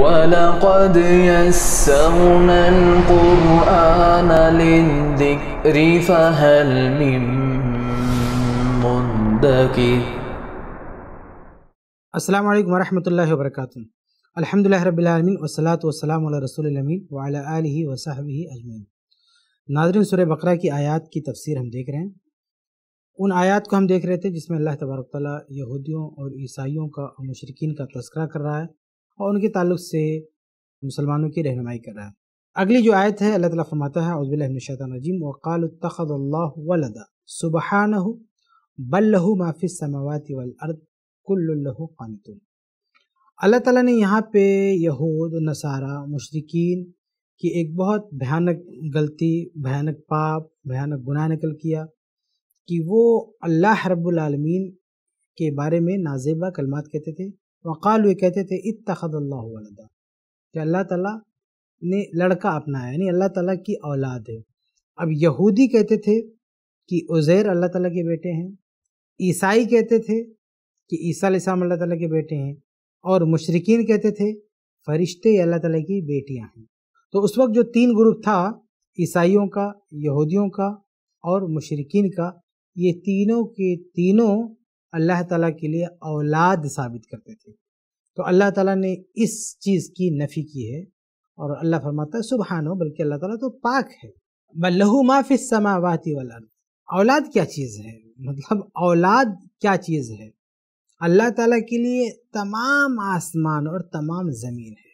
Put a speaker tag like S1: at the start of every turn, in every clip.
S1: ولقد يسرنا القرآن للذكر فهل من مدكر السلام عليكم ورحمة الله وبركاته الحمد لله رب العالمين والصلاة والسلام على رسول الأمين وعلى آله وصحبه أجمعين नाजरन सूर्य बकरा की आयत की तफसीर हम देख रहे हैं उन आयत को हम देख रहे थे जिसमें अल्लाह तबारक यहूदियों और ईसाइयों का और मशरकिन का तस्करा कर रहा है और उनके ताल्लुक से मुसलमानों की रहनुमाई कर रहा है अगली जो आयत है अल्लाह ताला फरमाता है अज़बिल्लाशैतरजीम वक़ाल तखदल्लादा सुबहान बल्लहू माफ़ी समावती वलअर्द अल्लाह ताला ने यहाँ पे यहूद नसारा मुशरकिन की एक बहुत भयानक गलती भयानक पाप भयानक गुनाह नकल किया कि वो अल्लाह रब्बुल आलमीन के बारे में नाजेबा कलमात कहते थे वक़ाल वे कहते थे इत अल्लाह वलदा कि अल्लाह ताला ने लड़का अपनाया यानी अल्लाह ताला की औलाद है अब यहूदी कहते थे कि उज़ैर अल्लाह ताला के बेटे हैं ईसाई कहते थे कि ईसा लाम अल्लाह ताला के बेटे हैं और मशरकिन कहते थे फरिश्ते अल्लाह ताला की बेटियां हैं तो उस वक्त जो तीन ग्रुप था ईसाइयों का यहूदियों का और मशरकिन का ये तीनों के तीनों अल्लाह ताला के लिए औलाद साबित करते थे तो अल्लाह ताला ने इस चीज़ की नफ़ी की है और अल्लाह फरमाता है सुबहान हो बल्कि अल्लाह ताला तो पाक है बल्लहू माफ़ समावाती वाल औलाद क्या चीज़ है मतलब औलाद क्या चीज़ है अल्लाह ताला के लिए तमाम आसमान और तमाम ज़मीन है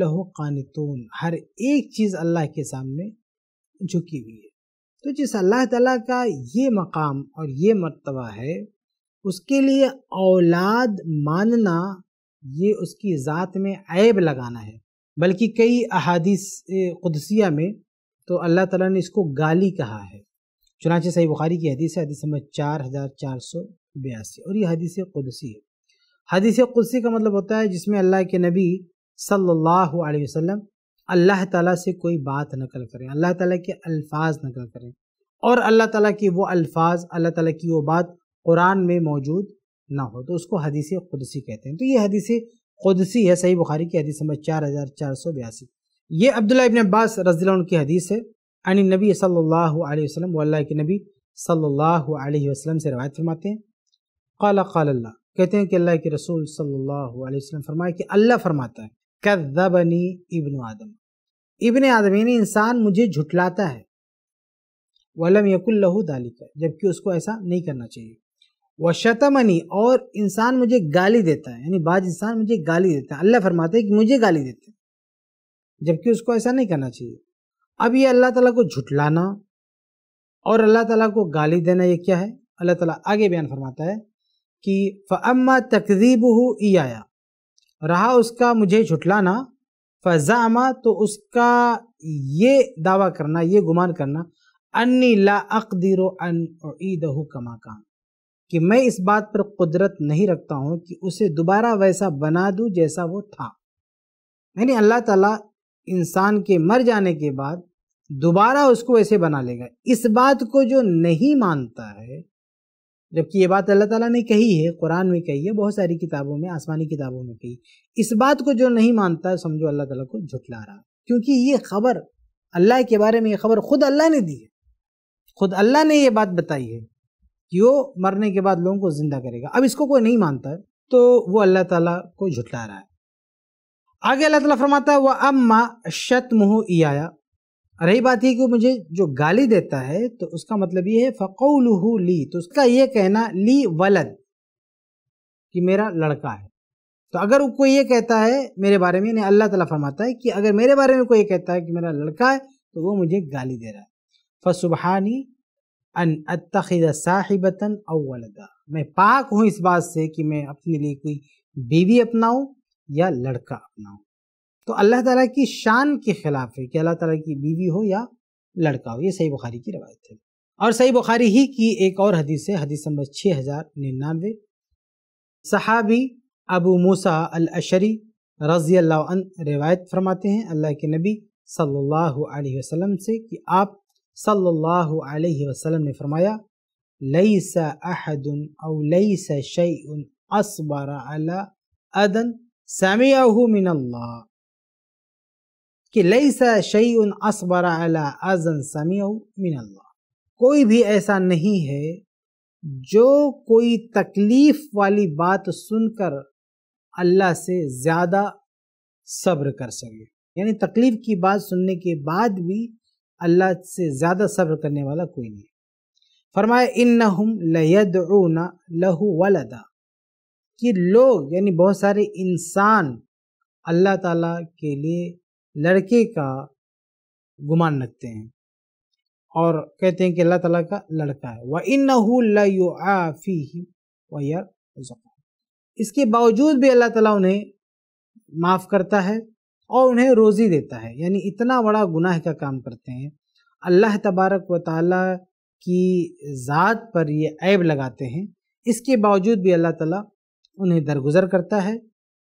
S1: लहू कानतून हर एक चीज़ अल्लाह के सामने झुकी हुई है तो जिस अल्लाह ताला का ये मकाम और ये मरतबा है उसके लिए औलाद मानना ये उसकी ज़ात में ऐब लगाना है बल्कि कई अहादीस कुदसिया में तो अल्लाह ताला ने इसको गाली कहा है चुनाच सही बुखारी की हदीस है हदीस नंबर चार हज़ार चार सौ बयासी और ये हदीस कुदसी है हदीस कुदसी का मतलब होता है जिसमें अल्लाह के नबी सल्लल्लाहु अलैहि वसल्लम अल्लाह ताला से कोई बात नकल करें अल्लाह ताला के अल्फाज नकल करें और अल्लाह ताला की वो अल्फाज अल्लाह ताला की वो बात कुरान में मौजूद ना हो तो उसको हदीस खुदसी कहते हैं तो ये हदीस खुदसी है सही बुखारी की हदीस नंबर चार हज़ार चार सौ बयासी ये अब्दुल्ला इबन अब्बास रजील की हदीस है यानी नबी सल्लल्लाहु अलैहि वसल्लम अल्लाह के नबी सल्लल्लाहु अलैहि वसल्लम से रवायत फरमाते हैं काला काल अल्लाह कहते हैं कि अल्लाह के रसूल सल्लल्लाहु अलैहि वसल्लम फरमाए कि अल्लाह फरमाता है कदबनी इबन आदम इबन आदम यानी इंसान मुझे झुटलाता है वलम यकुल लहू दालिका जबकि उसको ऐसा नहीं करना चाहिए व शतमनी और इंसान मुझे गाली देता है यानी बाज इंसान मुझे गाली देता है अल्लाह फरमाते हैं कि मुझे गाली देते हैं जबकि उसको ऐसा नहीं करना चाहिए अब ये अल्लाह ताला को झुटलाना और अल्लाह ताला को गाली देना ये क्या है अल्लाह ताला आगे बयान फरमाता है कि फ़म्मा तकजीब हो आया रहा उसका मुझे झुटलाना फजामा तो उसका ये दावा करना ये गुमान करना अन्नी ला अकदीर अनदहू कमा कि मैं इस बात पर कुदरत नहीं रखता हूँ कि उसे दोबारा वैसा बना दूँ जैसा वो था यानी अल्लाह ताला इंसान के मर जाने के बाद दोबारा उसको ऐसे बना लेगा इस बात को जो नहीं मानता है जबकि ये बात अल्लाह ताला ने कही है कुरान में कही है बहुत सारी किताबों में आसमानी किताबों में कही इस बात को जो नहीं मानता समझो अल्लाह ताला को झुटला रहा क्योंकि ये खबर अल्लाह के बारे में ये खबर खुद अल्लाह ने दी है खुद अल्लाह ने ये बात बताई है कि वो मरने के बाद लोगों को ज़िंदा करेगा अब इसको कोई नहीं मानता तो वो अल्लाह ताला को झुटला रहा है आगे अल्लाह ताला फरमाता है वह अम्मा शत मुँह रही बात है कि मुझे जो गाली देता है तो उसका मतलब ये है फ़कोल ली तो उसका ये कहना ली वलद कि मेरा लड़का है तो अगर कोई ये कहता है मेरे बारे में यानी अल्लाह ताला फरमाता है कि अगर मेरे बारे में कोई ये कहता है कि मेरा लड़का है तो वो मुझे गाली दे रहा है फसुबहानी अन अतखद साहिबतन अवलदा मैं पाक हूँ इस बात से कि मैं अपने लिए कोई बीवी अपनाऊँ या लड़का अपनाऊँ तो अल्लाह ताला की शान के खिलाफ है कि अल्लाह ताला की बीवी हो या लड़का हो ये सही बुखारी की रवायत है और सही बुखारी ही की एक और हदीस है हदीस नंबर छः हज़ार निन्यानवे सहाबी अबू मूसा अल अशरी रज़ी अल्लाह रिवायत फरमाते हैं अल्लाह के नबी सल्लल्लाहु अलैहि वसल्लम से कि आप सल्लल्लाहु अलैहि वसल्लम ने फरमाया लई सा अहदन और लई सा असबर अला अदन समियाहू मिनल्ला कि सा शई उन असबर अला अजन समी मिन कोई भी ऐसा नहीं है जो कोई तकलीफ़ वाली बात सुनकर अल्लाह से ज़्यादा सब्र कर सके यानी तकलीफ़ की बात सुनने के बाद भी अल्लाह से ज़्यादा सब्र करने वाला कोई नहीं फरमाया इन लयदना लहू वलदा कि लोग यानी बहुत सारे इंसान अल्लाह ताला के लिए लड़के का गुमान रखते हैं और कहते हैं कि अल्लाह ताला का लड़का है व इन ही वर इसके बावजूद भी अल्लाह ताला उन्हें माफ़ करता है और उन्हें रोज़ी देता है यानी इतना बड़ा गुनाह का काम करते हैं अल्लाह तबारक व ताला की ज़ात पर ये ऐब लगाते हैं इसके बावजूद भी अल्लाह ताला उन्हें दरगुजर करता है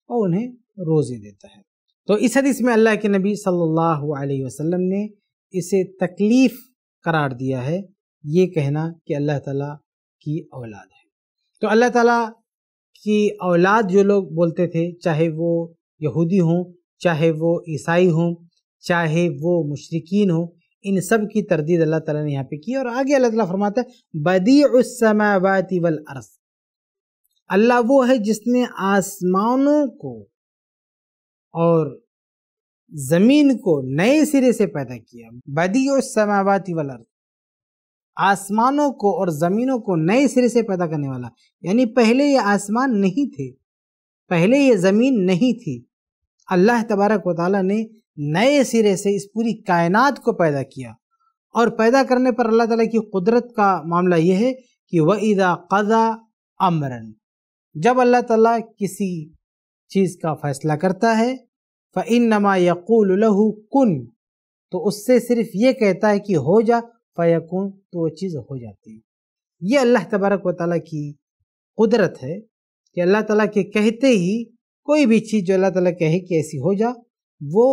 S1: और उन्हें रोज़ी देता है तो इस हदीस में अल्लाह के नबी सल्लल्लाहु अलैहि वसल्लम ने इसे तकलीफ़ करार दिया है ये कहना कि अल्लाह ताला की औलाद है तो अल्लाह ताला की औलाद जो लोग बोलते थे चाहे वो यहूदी हों चाहे वो ईसाई हों चाहे वो मुशरकिन हों इन सब की तरदीद अल्लाह ताला ने यहाँ पे की और आगे अल्लाह ताला फरमाता है बदी उसमावाती वल अर्स अल्लाह वो है जिसने आसमानों को और जमीन को नए सिरे से पैदा किया बदी और समावाती वाला आसमानों को और ज़मीनों को नए सिरे से पैदा करने वाला यानी पहले ये आसमान नहीं थे पहले ये ज़मीन नहीं थी अल्लाह तबारक वाली ने नए सिरे से इस पूरी कायनात को पैदा किया और पैदा करने पर अल्लाह ताला की कुदरत का मामला यह है कि वह ईदा कदा अमरन जब अल्लाह ताला किसी चीज़ का फैसला करता है इन नमा यक़ूल लहू कन तो उससे सिर्फ ये कहता है कि हो जा फ़यकून तो वो चीज़ हो जाती है ये अल्लाह तबारक व ताली की कुदरत है कि अल्लाह ताला के कहते ही कोई भी चीज़ जो अल्लाह ताला कहे कि ऐसी हो जा वो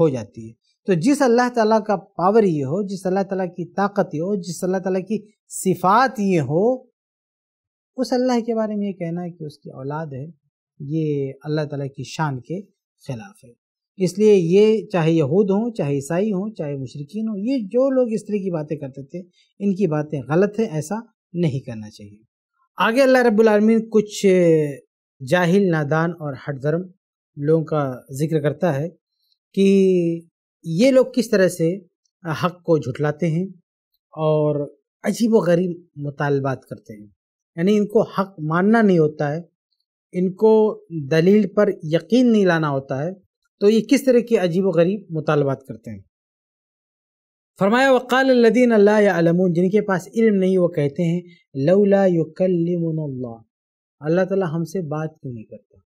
S1: हो जाती है तो जिस अल्लाह ताली का पावर ये हो जिस अल्लाह ताली की ताकत ये हो जिस अल्लाह ताली की सिफात ये हो उस अल्लाह के बारे में ये कहना है कि उसकी औलाद है ये अल्लाह ताला की शान के ख़िलाफ़ है इसलिए ये चाहे यहूद हों चाहे ईसाई हों चाहे मशरकिन हों ये जो लोग इस तरह की बातें करते थे इनकी बातें गलत हैं ऐसा नहीं करना चाहिए आगे अल्लाह रब्लमीन कुछ जाहिल नादान और हट धर्म लोगों का जिक्र करता है कि ये लोग किस तरह से हक को झुठलाते हैं और अजीब व गरीब मुतालबात करते हैं यानी इनको हक मानना नहीं होता है इनको दलील पर यकीन नहीं लाना होता है तो ये किस तरह के अजीब गरीब मुतालबात करते हैं फरमाया वक़ाल लदीन अल्लाह अल्लामून जिनके पास इल्म नहीं वो कहते हैं लौला युकल्लिमुल्ला अल्लाह ताला हमसे बात क्यों नहीं करता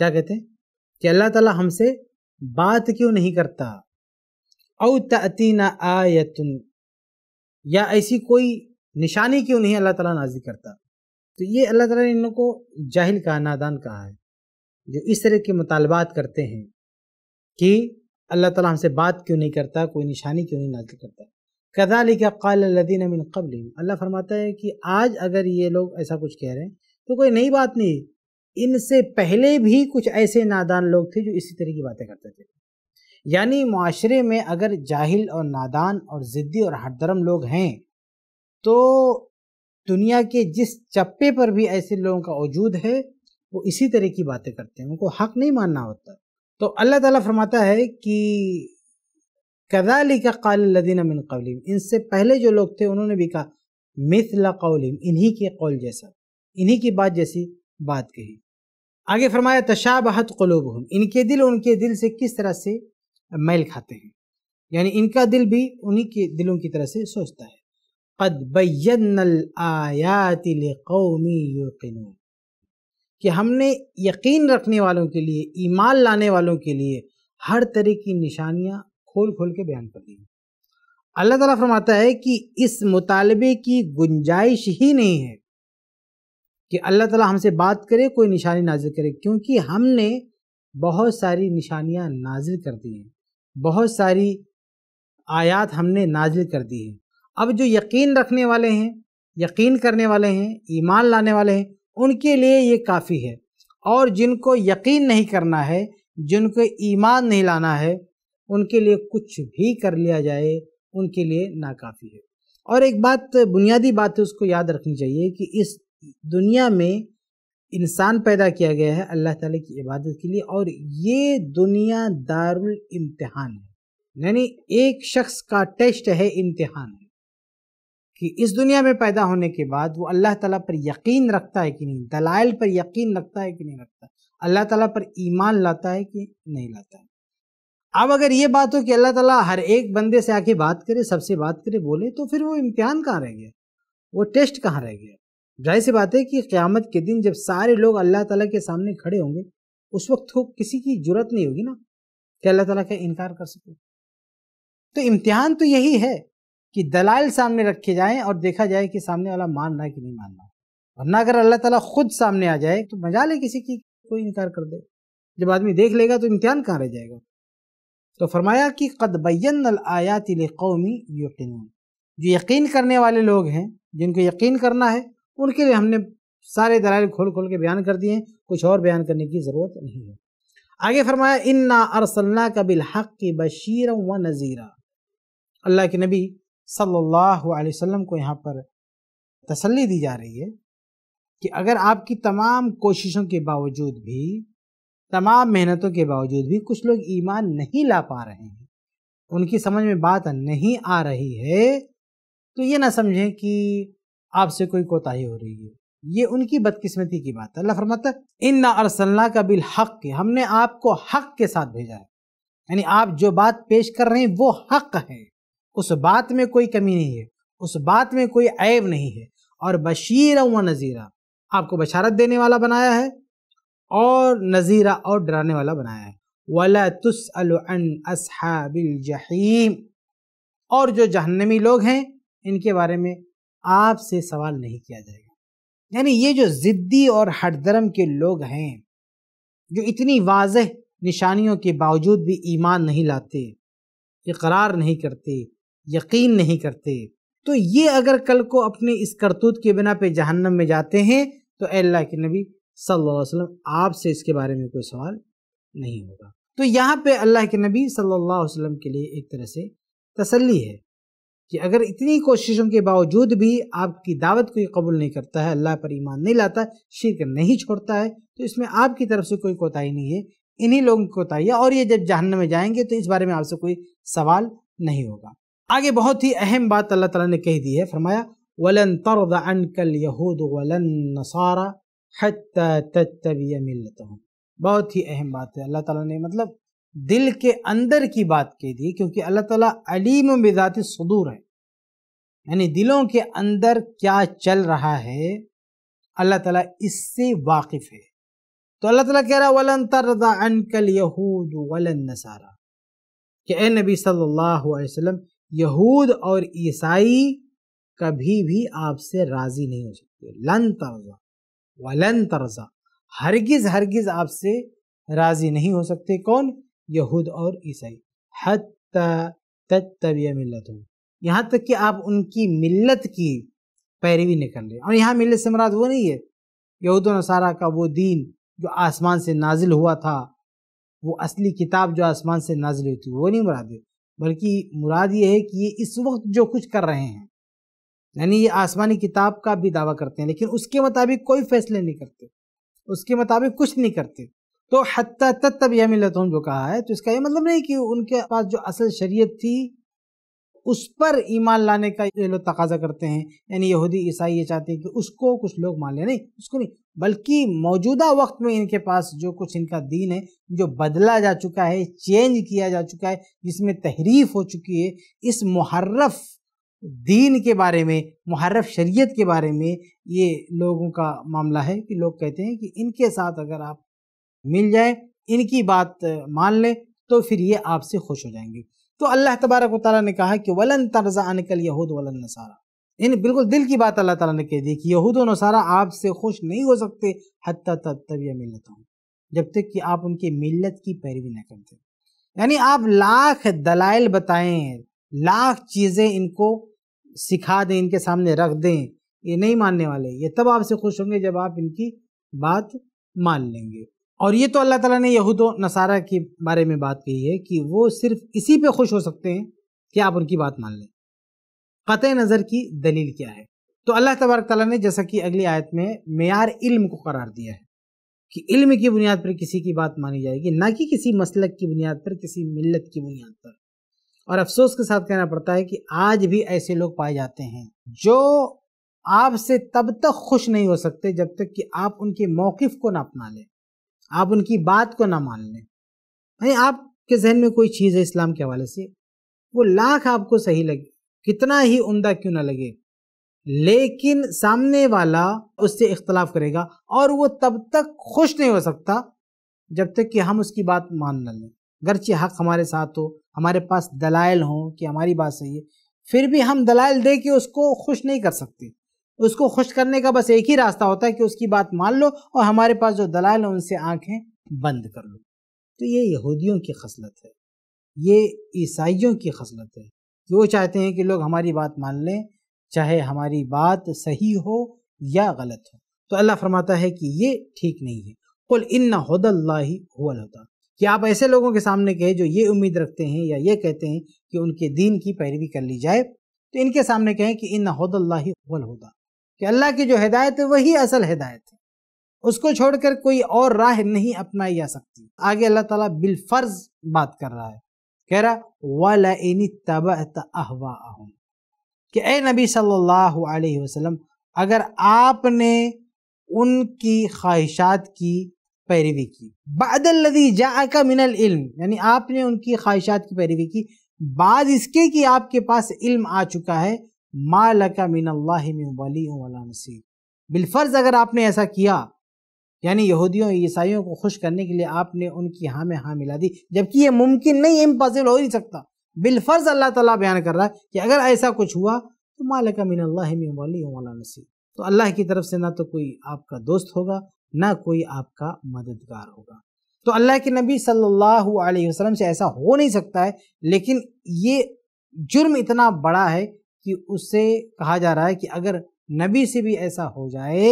S1: क्या कहते हैं कि अल्लाह ताला हमसे बात क्यों नहीं करता औ ततीना आयतन या ऐसी कोई निशानी क्यों नहीं अल्लाह ताला नाजिल करता तो ये अल्लाह ताला ने इन लोगों को जाहिल कहा नादान कहा है जो इस तरह के मुतालबात करते हैं कि अल्लाह ताला हमसे बात क्यों नहीं करता कोई निशानी क्यों नहीं नाजिल करता कदा लिखा कालदीन अमिन कबल अल्लाह फरमाता है कि आज अगर ये लोग ऐसा कुछ कह रहे हैं तो कोई नई बात नहीं इनसे पहले भी कुछ ऐसे नादान लोग थे जो इसी तरह की बातें करते थे यानी माशरे में अगर जाहिल और नादान और ज़िद्दी और हरदरम लोग हैं तो दुनिया के जिस चप्पे पर भी ऐसे लोगों का वजूद है वो इसी तरह की बातें करते हैं उनको हक नहीं मानना होता तो अल्लाह ताला फरमाता है कि कदाली का काल लदीन मिन कौलिम इनसे पहले जो लोग थे उन्होंने भी कहा मिथला कौलिम इन्हीं के कौल जैसा इन्हीं की बात जैसी बात कही आगे फरमाया तशाबहत कलोब हम इनके दिल उनके दिल से किस तरह से मैल खाते हैं यानी इनका दिल भी उन्हीं के दिलों की तरह से सोचता है कद बैनल आयातिल कौमी यकीनून कि हमने यकीन रखने वालों के लिए ईमान लाने वालों के लिए हर तरह की निशानियाँ खोल खोल के बयान कर दी अल्लाह ताला फरमाता है कि इस मुतालबे की गुंजाइश ही नहीं है कि अल्लाह ताला हमसे बात करे कोई निशानी नाजिल करे क्योंकि हमने बहुत सारी निशानियाँ नाजिल कर दी हैं बहुत सारी आयात हमने नाजिल कर दी है अब जो यकीन रखने वाले हैं यकीन करने वाले हैं ईमान लाने वाले हैं उनके लिए ये काफ़ी है और जिनको यकीन नहीं करना है जिनको ईमान नहीं लाना है उनके लिए कुछ भी कर लिया जाए उनके लिए नाकाफ़ी है और एक बात बुनियादी बात है उसको याद रखनी चाहिए कि इस दुनिया में इंसान पैदा किया गया है अल्लाह ताला की इबादत के लिए और ये दुनिया दारुल इम्तिहान है यानी एक शख्स का टेस्ट है इम्तहान है कि इस दुनिया में पैदा होने के बाद वो अल्लाह ताला पर यकीन रखता है कि नहीं दलाइल पर यकीन रखता है कि नहीं रखता अल्लाह ताला पर ईमान लाता है कि नहीं लाता है अब अगर ये बात हो कि अल्लाह ताला हर एक बंदे से आके बात करे सबसे बात करे बोले तो फिर वो इम्तिहान कहाँ रह गया वो टेस्ट कहाँ रह गया जाहिर सी बात है कि क़्यामत के दिन जब सारे लोग अल्लाह ताला के सामने खड़े होंगे उस वक्त तो किसी की जरूरत नहीं होगी ना कि अल्लाह ताला का इनकार कर सके तो इम्तिहान तो यही है कि दलाल सामने रखे जाएं और देखा जाए कि सामने वाला मान रहा है कि नहीं मान रहा वरना अगर अल्लाह ताला खुद सामने आ जाए तो मजा ले किसी की कोई इनकार कर दे जब आदमी देख लेगा तो इम्तिहान कहाँ रह जाएगा तो फरमाया कि कदबैन आयात कौमी यकीन जो यकीन करने वाले लोग हैं जिनको यकीन करना है उनके लिए हमने सारे दलाल खोल खोल के बयान कर दिए हैं कुछ और बयान करने की ज़रूरत नहीं है आगे फरमाया इन्ना अरसल्ला कबिल हक़ बशीर व नज़ीरा अल्लाह के नबी सल्लल्लाहु अलैहि वसल्लम को यहाँ पर तसल्ली दी जा रही है कि अगर आपकी तमाम कोशिशों के बावजूद भी तमाम मेहनतों के बावजूद भी कुछ लोग ईमान नहीं ला पा रहे हैं उनकी समझ में बात नहीं आ रही है तो ये ना समझें कि आपसे कोई कोताही हो रही है ये उनकी बदकिस्मती की बात है अल्लाह फरमाता इन ना अरसल्ला का बिल हक हमने आपको हक के साथ भेजा है यानी आप जो बात पेश कर रहे हैं वो हक है उस बात में कोई कमी नहीं है उस बात में कोई ऐब नहीं है और बशीर व नज़ीरा आपको बशारत देने वाला बनाया है और नज़ीरा और डराने वाला बनाया है वला तुसन असहाबिल जहीम और जो जहन्नमी लोग हैं इनके बारे में आपसे सवाल नहीं किया जाएगा यानी ये जो ज़िद्दी और हरदरम के लोग हैं जो इतनी वाजह निशानियों के बावजूद भी ईमान नहीं लाते इकरार नहीं करते यकीन नहीं करते तो ये अगर कल को अपने इस करतूत के बिना पे जहन्नम में जाते हैं तो अल्लाह के नबी सल्लल्लाहु अलैहि वसल्लम आपसे इसके बारे में कोई सवाल नहीं होगा तो यहाँ पे अल्लाह के नबी सल्लल्लाहु अलैहि वसल्लम के लिए एक तरह से तसल्ली है कि अगर इतनी कोशिशों के बावजूद भी आपकी दावत कोई कबूल नहीं करता है अल्लाह पर ईमान नहीं लाता शिरक नहीं छोड़ता है तो इसमें आपकी तरफ से कोई कोताही नहीं है इन्हीं लोगों की कोताही है और ये जब जहन्नम में जाएंगे तो इस बारे में आपसे कोई सवाल नहीं होगा आगे बहुत ही अहम बात अल्लाह ताला ने कह दी है फरमाया वलन तरद अनकल यहूद वलन नसारा मिलत बहुत ही अहम बात है अल्लाह ताला ने मतलब दिल के अंदर की बात कह दी क्योंकि अल्लाह ताला अलीम बेदात सदूर है यानी दिलों के अंदर क्या चल रहा है अल्लाह ताला इससे वाकिफ़ है तो अल्लाह ताला कह रहा वलन तरद अनकल यहूद वलन नसारा कि ए नबी सल्लल्लाहु अलैहि वसल्लम यहूद और ईसाई कभी भी आपसे राजी नहीं हो सकते लन तर्जा वलन तर्जा हरगिज हरगिज आपसे राजी नहीं हो सकते कौन यहूद और ईसाई हत तबिया मिलत हो यहाँ तक कि आप उनकी मिल्लत की पैरवी निकल रहे और यहाँ मिल्लत से मराद वो नहीं है यहूद नसारा का वो दीन जो आसमान से नाजिल हुआ था वो असली किताब जो आसमान से नाजिल हुई थी वो नहीं मराद है बल्कि मुराद ये है कि ये इस वक्त जो कुछ कर रहे हैं यानी ये आसमानी किताब का भी दावा करते हैं लेकिन उसके मुताबिक कोई फैसले नहीं करते उसके मुताबिक कुछ नहीं करते तो हती तब यह मिलत जो कहा है तो इसका ये मतलब नहीं कि उनके पास जो असल शरीयत थी उस पर ईमान लाने का ये लोग तकाजा करते हैं यानी यहूदी ईसाई ये चाहते हैं कि उसको कुछ लोग मान लें नहीं उसको नहीं बल्कि मौजूदा वक्त में इनके पास जो कुछ इनका दीन है जो बदला जा चुका है चेंज किया जा चुका है जिसमें तहरीफ हो चुकी है इस मुहर्रफ दीन के बारे में मुहर्रफ शरीयत के बारे में ये लोगों का मामला है कि लोग कहते हैं कि इनके साथ अगर आप मिल जाए इनकी बात मान लें तो फिर ये आपसे खुश हो जाएंगे तो अल्लाह तबारक वाली ने कहा कि वलन तर्जा अनकल यहूद वलन नसारा यानी बिल्कुल दिल की बात अल्लाह ताला ने कह दी कि यहूद और नसारा आपसे खुश नहीं हो सकते हती तब मिलत हूँ जब तक कि आप उनकी मिलत की पैरवी ना करते यानी आप लाख दलाइल बताएं लाख चीज़ें इनको सिखा दें इनके सामने रख दें ये नहीं मानने वाले ये तब आपसे खुश होंगे जब आप इनकी बात मान लेंगे और ये तो अल्लाह ताला ने यहूद नसारा के बारे में बात कही है कि वो सिर्फ इसी पे खुश हो सकते हैं कि आप उनकी बात मान लें क़त नज़र की दलील क्या है तो अल्लाह तबारक ताला ने जैसा कि अगली आयत में मैार इल्म को करार दिया है कि इल्म की बुनियाद पर किसी की बात मानी जाएगी ना कि किसी मसलक की बुनियाद पर किसी मिलत की बुनियाद पर और अफसोस के साथ कहना पड़ता है कि आज भी ऐसे लोग पाए जाते हैं जो आपसे तब तक खुश नहीं हो सकते जब तक कि आप उनके मौक़ को ना अपना लें आप उनकी बात को ना मान लें भाई आपके जहन में कोई चीज़ है इस्लाम के हवाले से वो लाख आपको सही लगे कितना ही उमदा क्यों ना लगे लेकिन सामने वाला उससे इख्तलाफ करेगा और वो तब तक खुश नहीं हो सकता जब तक कि हम उसकी बात मान न लें गरचे हक हमारे साथ हो हमारे पास दलाइल हों कि हमारी बात सही है फिर भी हम दलाइल दे के उसको खुश नहीं कर सकते उसको खुश करने का बस एक ही रास्ता होता है कि उसकी बात मान लो और हमारे पास जो दलाल है उनसे आंखें बंद कर लो तो ये यहूदियों की खसलत है ये ईसाइयों की खसलत है कि वो चाहते हैं कि लोग हमारी बात मान लें चाहे हमारी बात सही हो या गलत हो तो अल्लाह फरमाता है कि ये ठीक नहीं है कुल इन्ना हदल्ला हुल होता कि आप ऐसे लोगों के सामने कहे जो ये उम्मीद रखते हैं या ये कहते हैं कि उनके दीन की पैरवी कर ली जाए तो इनके सामने कहें कि इन हदल्ला हुल होता कि अल्लाह की जो हिदायत है वही असल हिदायत है उसको छोड़कर कोई और राह नहीं अपनाई जा सकती आगे अल्लाह ताला फर्ज बात कर रहा है कह रहा वाला तब अहवा कि ए नबी सल्लल्लाहु अलैहि वसल्लम अगर आपने उनकी ख्वाहिशात की पैरवी की बादल जा मिनल इल्म यानी आपने उनकी ख्वाहिशात की पैरवी की बाद इसके कि आपके पास इल्म आ चुका है मालका लका मिन वली वाला नसीब बिलफर्ज अगर आपने ऐसा किया यानी यहूदियों ईसाइयों को खुश करने के लिए आपने उनकी हाँ में हाँ मिला दी जबकि ये मुमकिन नहीं इम्पॉसिबल हो ही नहीं सकता बिलफर्ज अल्लाह ताला बयान कर रहा है कि अगर ऐसा कुछ हुआ तो मालका मिन वली वाला नसीब तो अल्लाह की तरफ से ना तो कोई आपका दोस्त होगा ना कोई आपका मददगार होगा तो अल्लाह के नबी सल्लल्लाहु अलैहि वसल्लम से ऐसा हो नहीं सकता है लेकिन ये जुर्म इतना बड़ा है कि उसे कहा जा रहा है कि अगर नबी से भी ऐसा हो जाए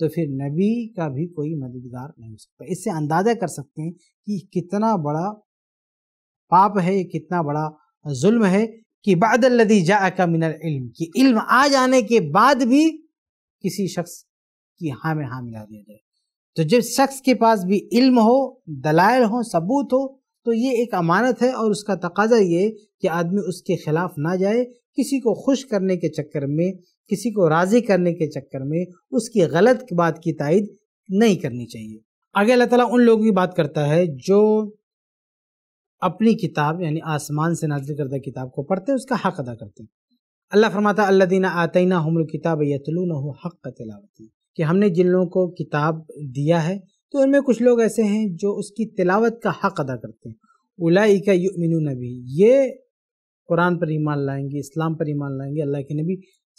S1: तो फिर नबी का भी कोई मददगार नहीं हो सकता इससे अंदाज़ा कर सकते हैं कि कितना बड़ा पाप है कितना बड़ा जुल्म है कि बादल्लदी जा का मिनर इल्म कि इल्म आ जाने के बाद भी किसी शख्स की हाँ में हाँ मिला दिया जाए तो जब शख्स के पास भी इल्म हो दलाल हो सबूत हो तो ये एक अमानत है और उसका तकाजा ये कि आदमी उसके ख़िलाफ़ ना जाए किसी को खुश करने के चक्कर में किसी को राज़ी करने के चक्कर में उसकी गलत बात की तायद नहीं करनी चाहिए आगे अल्लाह ताला उन लोगों की बात करता है जो अपनी किताब यानी आसमान से नाजिल करदा किताब को पढ़ते हैं उसका हक अदा करते हैं अल्लाह फरमाता अल्लादीन आतना हम किताब यतलून हक तिलावती कि हमने जिन लोगों को किताब दिया है तो उनमें कुछ लोग ऐसे हैं जो उसकी तिलावत का हक अदा करते हैं उलाई का युमिन नबी ये कुरान पर ईमान लाएंगे इस्लाम पर ईमान लाएंगे अल्लाह के नबी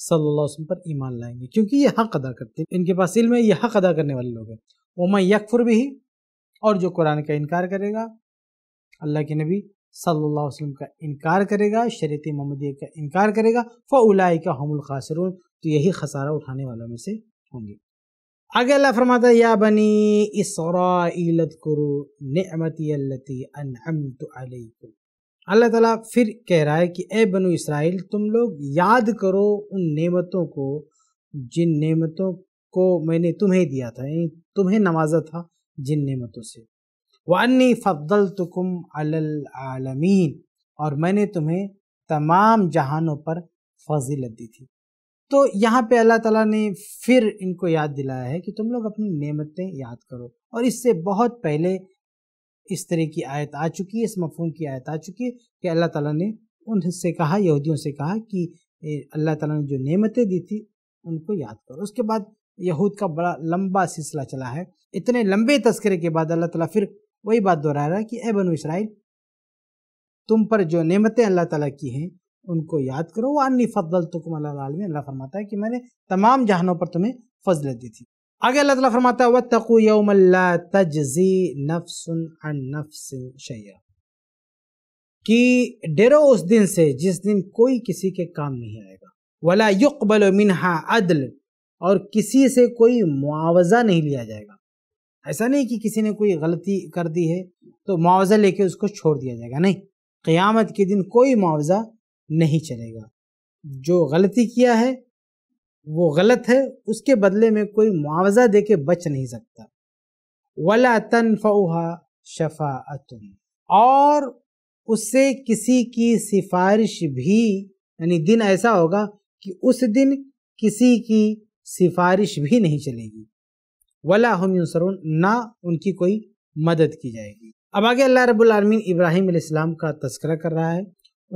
S1: सल्लल्लाहु अलैहि वसल्लम पर ईमान लाएंगे क्योंकि ये हक अदा करते हैं इनके पास इल्म है ये हक अदा करने वाले लोग हैं ओमा यकफुर भी और जो कुरान का इनकार करेगा अल्लाह के नबी सल्लल्लाहु अलैहि वसल्लम का इनकार करेगा शरीत मोहम्मदिया का इनकार करेगा फ़लाई का हम खासरून तो यही खसारा उठाने वालों में से होंगे आगे अल्लाह फरमाता या बनी इसरा करो नमती अलैकुम अल्लाह ताला फिर कह रहा है कि ए बनु इसराइल तुम लोग याद करो उन नेमतों को जिन नेमतों को मैंने तुम्हें दिया था यानी तुम्हें नवाजा था जिन नेमतों से वानी फ़ल तुकुम आलमीन और मैंने तुम्हें तमाम जहानों पर फजीलत दी थी तो यहाँ पे अल्लाह ताला ने फिर इनको याद दिलाया है कि तुम लोग अपनी नेमतें याद करो और इससे बहुत पहले इस तरह की आयत आ चुकी है इस मफहम की आयत आ चुकी है कि अल्लाह ताला ने उनसे कहा यहूदियों से कहा कि अल्लाह ताला ने जो नेमतें दी थी उनको याद करो उसके बाद यहूद का बड़ा लंबा सिलसिला चला है इतने लंबे तस्करे के बाद अल्लाह ताला फिर वही बात दोहरा रहा है कि ए बनो इसराइल तुम पर जो नेमतें अल्लाह ताला की हैं उनको याद करो वानी फ़ल तुम अल्लाह अल्लाह फरमाता है कि मैंने तमाम जहानों पर तुम्हें फजलत दी थी आगे अल्लाह ताला फरमाता है वतकू यौमल्ला तजजी नफ्सन अन शैया कि डरो उस दिन से जिस दिन कोई किसी के काम नहीं आएगा वला युकबल मिनहा अदल और किसी से कोई मुआवजा नहीं लिया जाएगा ऐसा नहीं कि किसी ने कोई गलती कर दी है तो मुआवजा लेके उसको छोड़ दिया जाएगा नहीं क़यामत के दिन कोई मुआवजा नहीं चलेगा जो गलती किया है वो गलत है उसके बदले में कोई मुआवजा दे के बच नहीं सकता वला तनफ़ा शफ़ातुन और उससे किसी की सिफारिश भी यानी दिन ऐसा होगा कि उस दिन किसी की सिफारिश भी नहीं चलेगी वला हम यूसरून ना उनकी कोई मदद की जाएगी अब आगे अल्लाह रबालमीन इब्राहिम का तस्करा कर रहा है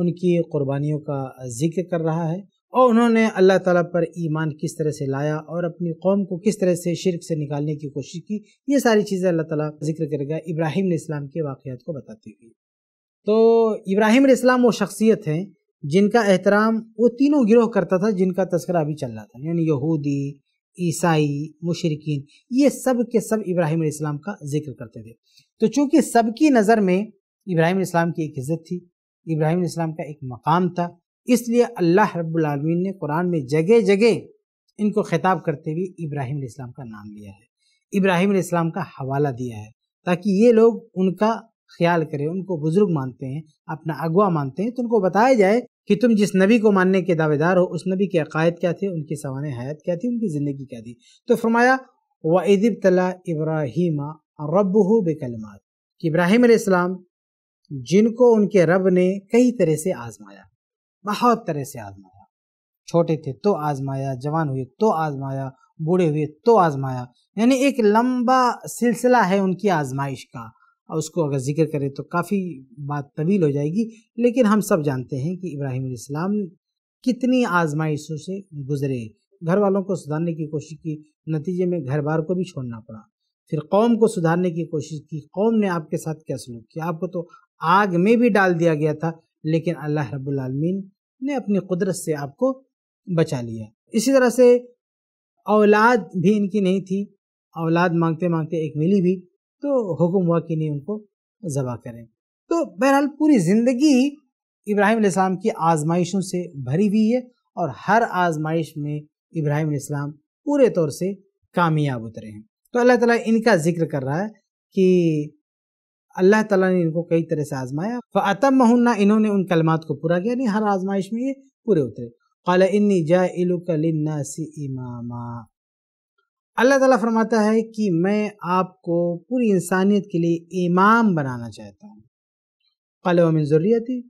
S1: उनकी कुर्बानियों का जिक्र कर रहा है और उन्होंने अल्लाह ताला पर ईमान किस तरह से लाया और अपनी कौम को किस तरह से शिरक से निकालने की कोशिश की ये सारी चीज़ें अल्लाह ताला जिक्र करेगा इब्राहिम इस्लाम के वाक़ात को बताते हुए तो इब्राहिम इस्लाम वो शख्सियत हैं जिनका एहतराम वो तीनों गिरोह करता था जिनका तस्करा अभी चल रहा था यानी यहूदी ईसाई मुशरकिन ये सब के सब इब्राहिम इस्लाम का जिक्र करते थे तो चूँकि सबकी नज़र में इब्राहिम इस्लाम की एक इज़्ज़त थी इब्राहिम इस्लाम का एक मकाम था इसलिए अल्लाह रब्लमीन ने कुरान में जगह जगह इनको खिताब करते हुए इब्राहिम इस्लाम का नाम लिया है इब्राहिम इस्लाम का हवाला दिया है ताकि ये लोग उनका ख्याल करें उनको बुज़ुर्ग मानते हैं अपना अगवा मानते हैं तो उनको बताया जाए कि तुम जिस नबी को मानने के दावेदार हो उस नबी के अकायद क्या थे उनकी सवान हयात क्या थी उनकी ज़िंदगी क्या थी तो फरमाया वदब तला इब्राहिम रब हो बेकलमात कि इब्राहिम जिनको उनके रब ने कई तरह से आजमाया बहुत तरह से आजमाया छोटे थे तो आजमाया जवान हुए तो आजमाया बूढ़े हुए तो आजमाया यानी एक लंबा सिलसिला है उनकी आजमाइश का और उसको अगर जिक्र करें तो काफ़ी बात तवील हो जाएगी लेकिन हम सब जानते हैं कि इब्राहिम इस्लाम कितनी आजमाइशों से गुजरे घर वालों को सुधारने की कोशिश की नतीजे में घर बार को भी छोड़ना पड़ा फिर कौम को सुधारने की कोशिश की कौम ने आपके साथ क्या सलूक किया आपको तो आग में भी डाल दिया गया था लेकिन अल्लाह रबालमीन ने अपनी कुदरत से आपको बचा लिया इसी तरह से औलाद भी इनकी नहीं थी औलाद मांगते मांगते एक मिली भी तो हुक्म हुआ कि नहीं उनको जबा करें तो बहरहाल पूरी ज़िंदगी इब्राहिम इस्लाम की आजमाइशों से भरी हुई है और हर आजमाइश में इब्राहिम इस्लाम पूरे तौर से कामयाब उतरे हैं तो अल्लाह ताला इनका जिक्र कर रहा है कि अल्लाह ताला ने इनको कई तरह से आजमाया फ़तम महुन्ना इन्होंने उन कलमात को पूरा किया नहीं हर आजमाइश में ये पूरे उतरे कल इन्नी इमामा अल्लाह ताला फरमाता है कि मैं आपको पूरी इंसानियत के लिए इमाम बनाना चाहता हूँ कल वमिन ही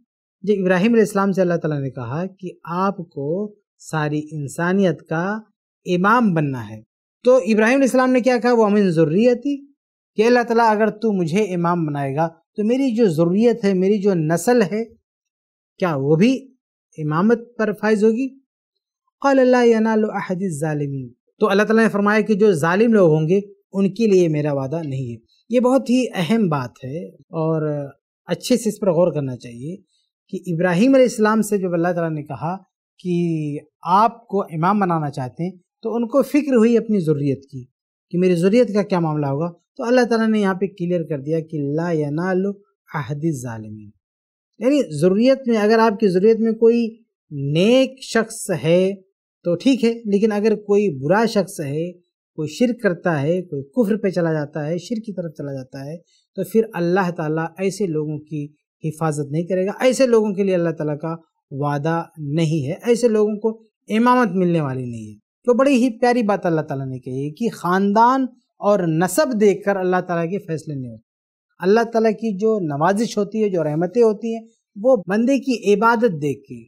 S1: जो इब्राहिम इस्लाम से अल्लाह ताला ने कहा कि आपको सारी इंसानियत का इमाम बनना है तो इब्राहिम इस्लाम ने क्या कहा वो अमिन थी कि अल्लाह ताला अगर तू मुझे इमाम बनाएगा तो मेरी जो ज़रूरत है मेरी जो नस्ल है क्या वो भी इमामत पर फायज होगी कल्लाहदीमी तो अल्लाह ताला ने फरमाया कि जो ालिम लोग होंगे उनके लिए मेरा वादा नहीं है ये बहुत ही अहम बात है और अच्छे से इस पर गौर करना चाहिए कि इब्राहिम इस्लाम से जब अल्लाह ताला ने कहा कि आपको इमाम बनाना चाहते हैं तो उनको फ़िक्र हुई अपनी ज़रूरत की कि मेरी ज़रूरीत का क्या मामला होगा तो अल्लाह ताला ने यहाँ पे क्लियर कर दिया कि ला यनाल अहदी ालमीन यानी ज़रूरत में अगर आपकी ज़रूरत में कोई नेक शख्स है तो ठीक है लेकिन अगर कोई बुरा शख्स है कोई शिर करता है कोई कुफ्र पे चला जाता है शिर की तरफ चला जाता है तो फिर अल्लाह ताला ऐसे लोगों की हिफाजत नहीं करेगा ऐसे लोगों के लिए अल्लाह ताला का वादा नहीं है ऐसे लोगों को इमामत मिलने वाली नहीं है तो बड़ी ही प्यारी बात अल्लाह ताला ने कही कि ख़ानदान और नसब देखकर अल्लाह ताला के फैसले नहीं होते अल्लाह ताला की जो नवाजिश होती है जो रहमतें होती हैं वो बंदे की इबादत देख के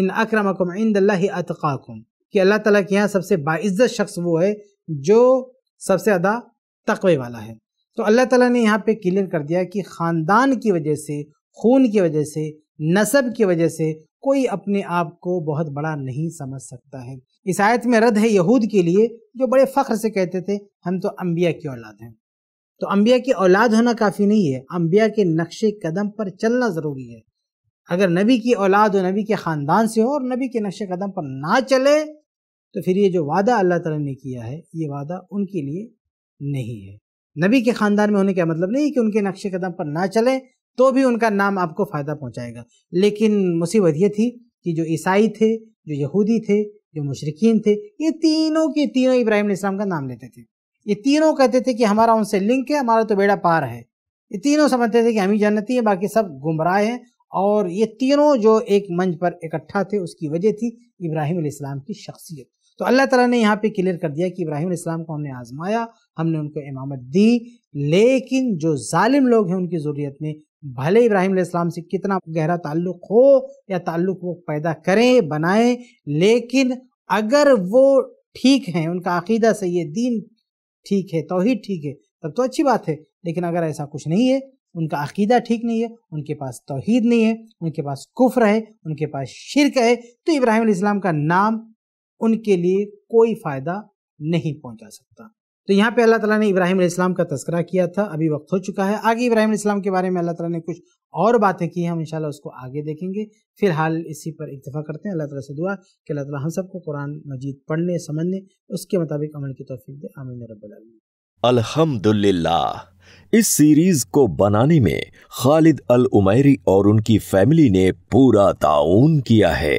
S1: इन अक्रमकुम इंदल्ला अतकाकुम कि अल्लाह ताला के यहाँ सबसे बाइज्जत शख्स वो है जो सबसे ज़्यादा तकवे वाला है तो अल्लाह ताला ने यहाँ पे क्लियर कर दिया कि ख़ानदान की वजह से खून की वजह से नसब की वजह से कोई अपने आप को बहुत बड़ा नहीं समझ सकता है इस आयत में रद्द है यहूद के लिए जो बड़े फ़ख्र से कहते थे हम तो अम्बिया की औलाद हैं तो अम्बिया की औलाद होना काफ़ी नहीं है अम्बिया के नक्शे कदम पर चलना ज़रूरी है अगर नबी की औलाद हो नबी के ख़ानदान से हो और नबी के नक्शे कदम पर ना चले तो फिर ये जो वादा अल्लाह ताला ने किया है ये वादा उनके लिए नहीं है नबी के ख़ानदान में होने का मतलब नहीं कि उनके नक्शे कदम पर ना चलें तो भी उनका नाम आपको फ़ायदा पहुँचाएगा लेकिन मुसीबत ये थी कि जो ईसाई थे जो यहूदी थे जो मुशरकिन थे ये तीनों के तीनों इब्राहिम इस्लाम का नाम लेते थे ये तीनों कहते थे कि हमारा उनसे लिंक है हमारा तो बेड़ा पार है ये तीनों समझते थे कि हम ही जन्नती हैं बाकी सब गुमराह हैं और ये तीनों जो एक मंच पर इकट्ठा थे उसकी वजह थी इब्राहिम इस्लाम की शख्सियत तो अल्लाह ताला ने यहाँ पे क्लियर कर दिया कि इब्राहिम इस्लाम को हमने आजमाया हमने उनको इमामत दी लेकिन जो जालिम लोग हैं उनकी ज़रूरत में भले इब्राहिम इस्लाम से कितना गहरा ताल्लुक हो या ताल्लुक वो पैदा करें बनाएं लेकिन अगर वो ठीक हैं उनका अकीदा से ये दीन ठीक है तो ठीक है तब तो अच्छी बात है लेकिन अगर ऐसा कुछ नहीं है उनका अकीदा ठीक नहीं है उनके पास तोहद नहीं है उनके पास कुफ्र है उनके पास शिरक है तो इब्राहिम इस्लाम का नाम उनके लिए कोई फ़ायदा नहीं पहुंचा सकता तो यहाँ पे अल्लाह ताला ने इब्राहिम इस्लाम का तस्करा किया था अभी वक्त हो चुका है आगे इब्राहिम इस्लाम के बारे में अल्लाह ताला ने कुछ और बातें की हैं हम इंशाल्लाह उसको आगे देखेंगे फिलहाल इसी पर इतफ़ा करते हैं अल्लाह ताला से दुआ कि अल्लाह ताला हम सबको कुरान मजीद पढ़ने समझने उसके मुताबिक अमल की तोफीक दे आमीन रबालमीन अल्हम्दुलिल्लाह इस सीरीज को बनाने में खालिद अल उमैरी और उनकी फैमिली ने पूरा ताउन किया है